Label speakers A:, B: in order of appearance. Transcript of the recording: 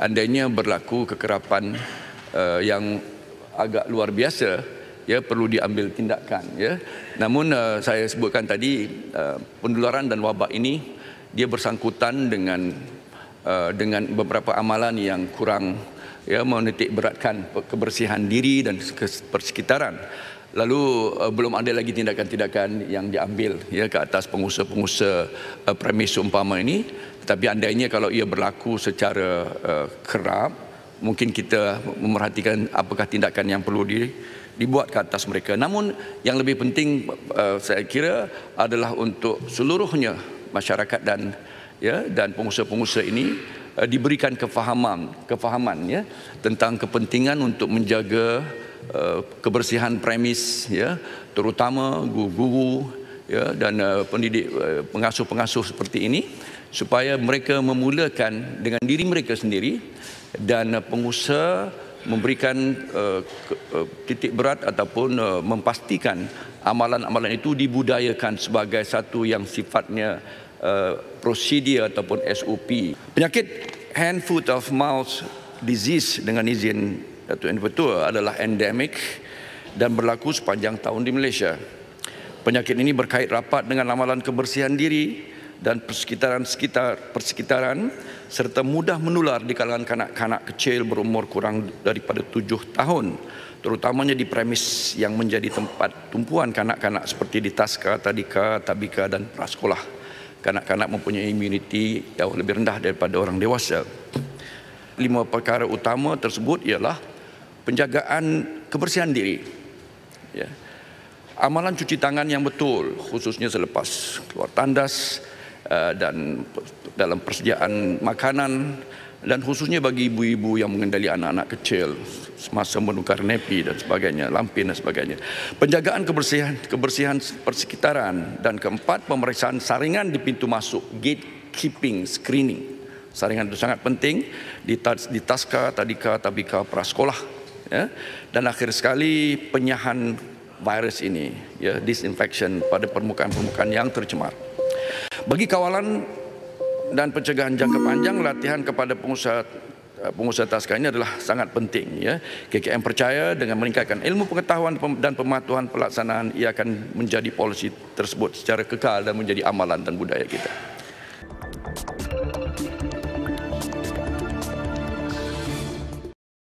A: Andainya berlaku kekerapan uh, yang agak luar biasa, ya perlu diambil tindakan. Ya. Namun uh, saya sebutkan tadi uh, penularan dan wabak ini dia bersangkutan dengan uh, dengan beberapa amalan yang kurang ya menitik beratkan kebersihan diri dan persekitaran lalu uh, belum ada lagi tindakan-tindakan yang diambil ya ke atas pengusaha-pengusaha uh, premis umpama ini tetapi andainya kalau ia berlaku secara uh, kerap mungkin kita memerhatikan apakah tindakan yang perlu di dibuat ke atas mereka namun yang lebih penting uh, saya kira adalah untuk seluruhnya masyarakat dan ya dan pengusaha-pengusaha ini uh, diberikan kefahaman kefahaman ya tentang kepentingan untuk menjaga Eh, kebersihan premis ya terutama guru-guru ya dan uh, pendidik eh, pengasuh-pengasuh seperti ini supaya mereka memulakan dengan diri mereka sendiri dan uh, pengusaha memberikan uh, titik berat ataupun uh, memastikan amalan-amalan itu dibudayakan sebagai satu yang sifatnya uh, prosedur ataupun SOP penyakit hand foot of mouth disease dengan izin Datuk ini betul adalah endemik dan berlaku sepanjang tahun di Malaysia. Penyakit ini berkait rapat dengan amalan kebersihan diri dan persekitaran sekitar persekitaran serta mudah menular di kalangan kanak-kanak kecil berumur kurang daripada tujuh tahun terutamanya di premis yang menjadi tempat tumpuan kanak-kanak seperti di Taska, Tadika, Tabika dan prasekolah. Kanak-kanak mempunyai imuniti yang lebih rendah daripada orang dewasa. Lima perkara utama tersebut ialah penjagaan kebersihan diri. Ya. Amalan cuci tangan yang betul, khususnya selepas keluar tandas eh, dan dalam persediaan makanan dan khususnya bagi ibu-ibu yang mengendali anak-anak kecil semasa menukar nepi dan sebagainya, lampin dan sebagainya. Penjagaan kebersihan kebersihan persekitaran dan keempat pemeriksaan saringan di pintu masuk, gatekeeping, screening. Saringan itu sangat penting di, di Taska, Tadika, Tabika, Prasekolah ya dan akhir sekali penyahan virus ini ya disinfection pada permukaan-permukaan yang tercemar bagi kawalan dan pencegahan jangka panjang latihan kepada pengusaha pengusaha taska ini adalah sangat penting ya. KKM percaya dengan meningkatkan ilmu pengetahuan dan pematuhan pelaksanaan ia akan menjadi polisi tersebut secara kekal dan menjadi amalan dan budaya kita.